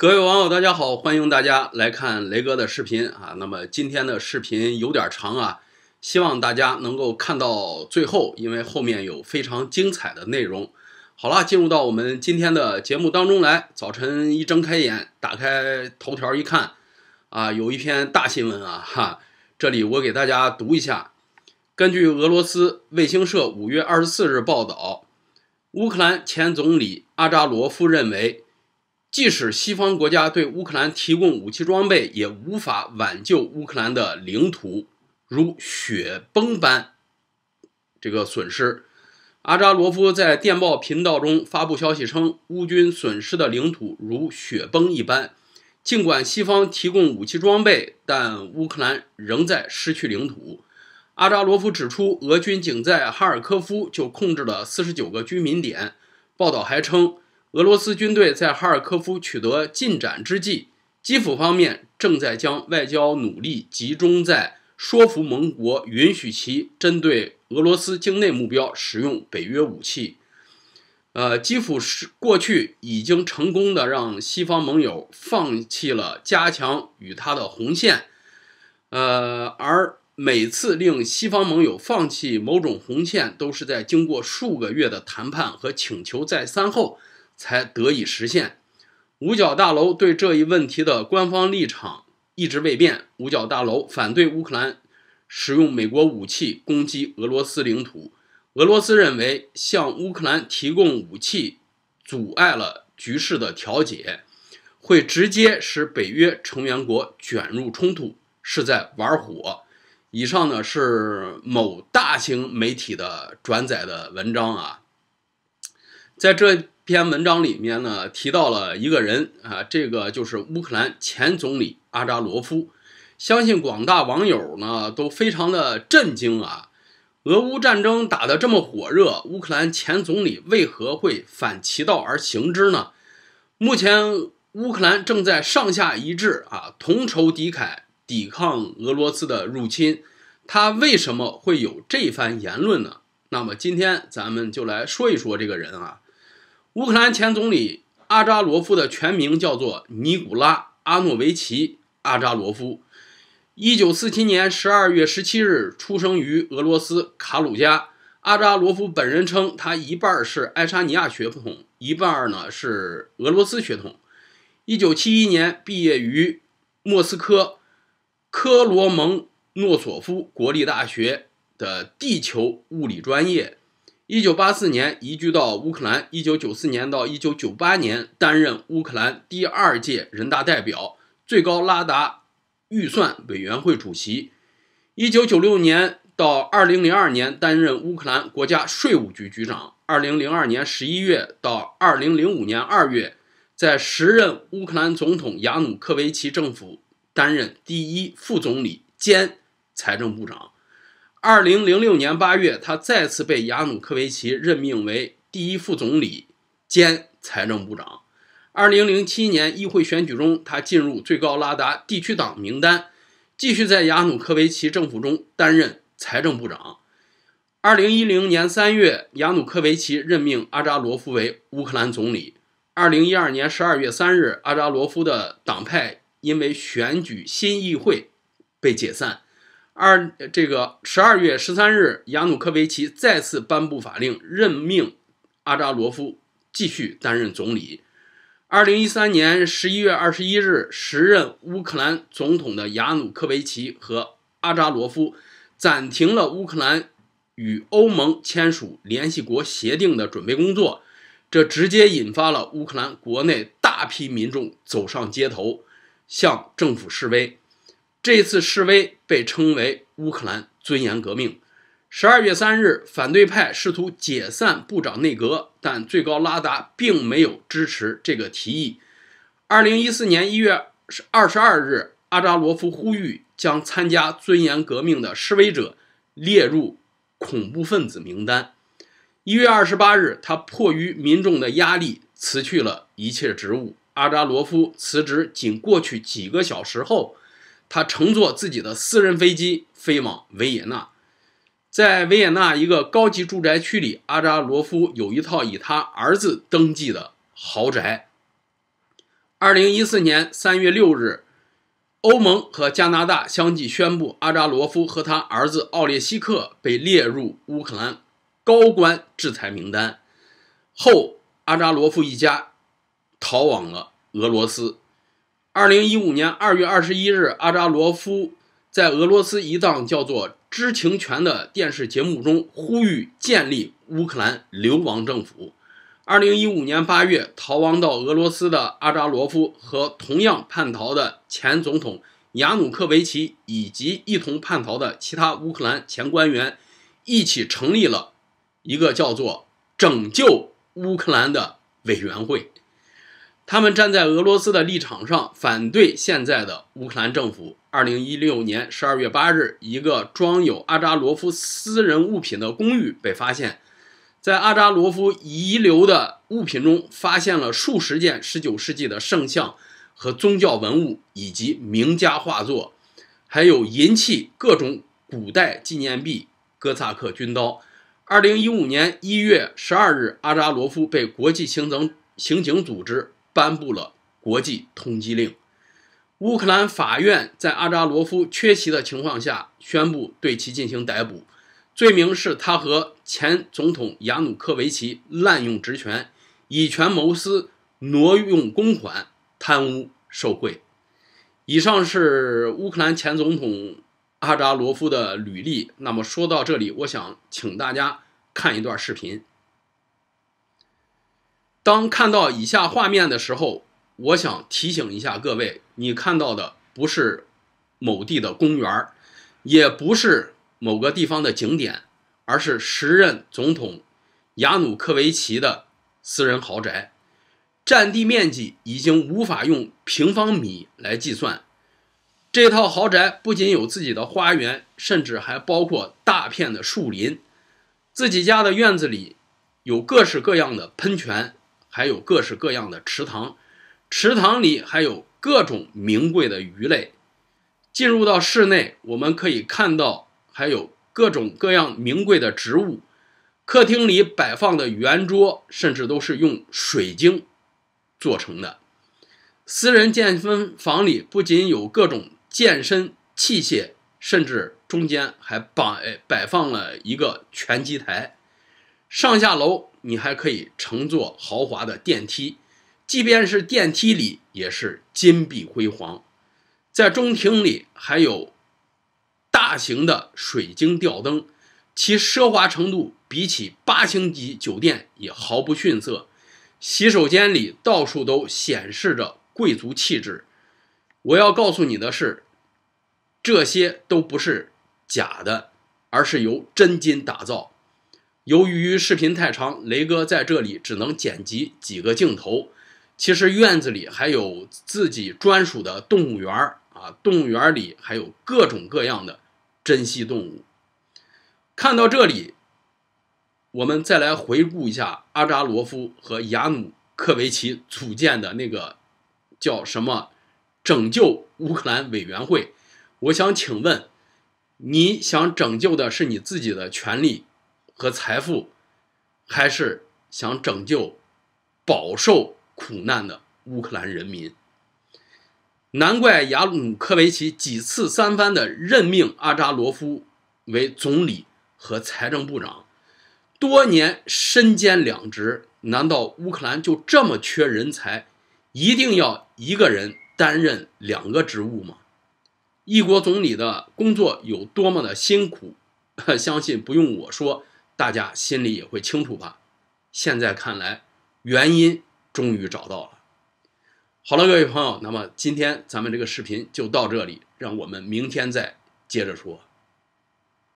各位网友，大家好，欢迎大家来看雷哥的视频啊。那么今天的视频有点长啊，希望大家能够看到最后，因为后面有非常精彩的内容。好了，进入到我们今天的节目当中来。早晨一睁开眼，打开头条一看啊，有一篇大新闻啊哈。这里我给大家读一下：根据俄罗斯卫星社五月二十四日报道，乌克兰前总理阿扎罗夫认为。即使西方国家对乌克兰提供武器装备，也无法挽救乌克兰的领土如雪崩般这个损失。阿扎罗夫在电报频道中发布消息称，乌军损失的领土如雪崩一般。尽管西方提供武器装备，但乌克兰仍在失去领土。阿扎罗夫指出，俄军仅在哈尔科夫就控制了四十九个居民点。报道还称。俄罗斯军队在哈尔科夫取得进展之际，基辅方面正在将外交努力集中在说服盟国允许其针对俄罗斯境内目标使用北约武器。呃，基辅是过去已经成功的让西方盟友放弃了加强与他的红线。呃，而每次令西方盟友放弃某种红线，都是在经过数个月的谈判和请求再三后。才得以实现。五角大楼对这一问题的官方立场一直未变。五角大楼反对乌克兰使用美国武器攻击俄罗斯领土。俄罗斯认为向乌克兰提供武器阻碍了局势的调解，会直接使北约成员国卷入冲突，是在玩火。以上呢是某大型媒体的转载的文章啊。在这篇文章里面呢，提到了一个人啊，这个就是乌克兰前总理阿扎罗夫。相信广大网友呢都非常的震惊啊！俄乌战争打得这么火热，乌克兰前总理为何会反其道而行之呢？目前乌克兰正在上下一致啊，同仇敌忾，抵抗俄罗斯的入侵。他为什么会有这番言论呢？那么今天咱们就来说一说这个人啊。乌克兰前总理阿扎罗夫的全名叫做尼古拉·阿诺维奇·阿扎罗夫，一九四七年十二月十七日出生于俄罗斯卡鲁加。阿扎罗夫本人称，他一半是爱沙尼亚血统，一半呢是俄罗斯血统。一九七一年毕业于莫斯科科罗蒙诺索夫国立大学的地球物理专业。一九八四年移居到乌克兰，一九九四年到一九九八年担任乌克兰第二届人大代表、最高拉达预算委员会主席，一九九六年到二零零二年担任乌克兰国家税务局局长，二零零二年十一月到二零零五年二月，在时任乌克兰总统亚努科维奇政府担任第一副总理兼财政部长。二零零六年八月，他再次被亚努科维奇任命为第一副总理兼财政部长。二零零七年议会选举中，他进入最高拉达地区党名单，继续在亚努科维奇政府中担任财政部长。二零一零年三月，亚努科维奇任命阿扎罗夫为乌克兰总理。二零一二年十二月三日，阿扎罗夫的党派因为选举新议会被解散。二，这个十二月十三日，亚努科维奇再次颁布法令，任命阿扎罗夫继续担任总理。二零一三年十一月二十一日，时任乌克兰总统的亚努科维奇和阿扎罗夫暂停了乌克兰与欧盟签署联系国协定的准备工作，这直接引发了乌克兰国内大批民众走上街头，向政府示威。这次示威被称为乌克兰尊严革命。十二月三日，反对派试图解散部长内阁，但最高拉达并没有支持这个提议。二零一四年一月二十二日，阿扎罗夫呼吁将参加尊严革命的示威者列入恐怖分子名单。一月二十八日，他迫于民众的压力辞去了一切职务。阿扎罗夫辞职仅过去几个小时后。他乘坐自己的私人飞机飞往维也纳，在维也纳一个高级住宅区里，阿扎罗夫有一套以他儿子登记的豪宅。二零一四年三月六日，欧盟和加拿大相继宣布阿扎罗夫和他儿子奥列西克被列入乌克兰高官制裁名单后，阿扎罗夫一家逃往了俄罗斯。二零一五年二月二十一日，阿扎罗夫在俄罗斯一档叫做《知情权》的电视节目中呼吁建立乌克兰流亡政府。二零一五年八月，逃亡到俄罗斯的阿扎罗夫和同样叛逃的前总统雅努科维奇以及一同叛逃的其他乌克兰前官员，一起成立了一个叫做“拯救乌克兰”的委员会。他们站在俄罗斯的立场上反对现在的乌克兰政府。二零一六年十二月八日，一个装有阿扎罗夫私人物品的公寓被发现，在阿扎罗夫遗留的物品中，发现了数十件十九世纪的圣像和宗教文物，以及名家画作，还有银器、各种古代纪念币、哥萨克军刀。二零一五年一月十二日，阿扎罗夫被国际刑警刑警组织。颁布了国际通缉令。乌克兰法院在阿扎罗夫缺席的情况下，宣布对其进行逮捕，罪名是他和前总统亚努科维奇滥用职权、以权谋私、挪用公款、贪污受贿。以上是乌克兰前总统阿扎罗夫的履历。那么说到这里，我想请大家看一段视频。当看到以下画面的时候，我想提醒一下各位，你看到的不是某地的公园，也不是某个地方的景点，而是时任总统亚努科维奇的私人豪宅。占地面积已经无法用平方米来计算。这套豪宅不仅有自己的花园，甚至还包括大片的树林。自己家的院子里有各式各样的喷泉。还有各式各样的池塘，池塘里还有各种名贵的鱼类。进入到室内，我们可以看到还有各种各样名贵的植物。客厅里摆放的圆桌，甚至都是用水晶做成的。私人健身房里不仅有各种健身器械，甚至中间还摆摆放了一个拳击台。上下楼，你还可以乘坐豪华的电梯，即便是电梯里也是金碧辉煌。在中庭里还有大型的水晶吊灯，其奢华程度比起八星级酒店也毫不逊色。洗手间里到处都显示着贵族气质。我要告诉你的是，这些都不是假的，而是由真金打造。由于视频太长，雷哥在这里只能剪辑几个镜头。其实院子里还有自己专属的动物园啊，动物园里还有各种各样的珍稀动物。看到这里，我们再来回顾一下阿扎罗夫和亚努科维奇组建的那个叫什么“拯救乌克兰委员会”。我想请问，你想拯救的是你自己的权利？和财富，还是想拯救饱受苦难的乌克兰人民。难怪雅鲁科维奇几次三番的任命阿扎罗夫为总理和财政部长，多年身兼两职。难道乌克兰就这么缺人才，一定要一个人担任两个职务吗？一国总理的工作有多么的辛苦，相信不用我说。大家心里也会清楚吧？现在看来，原因终于找到了。好了，各位朋友，那么今天咱们这个视频就到这里，让我们明天再接着说。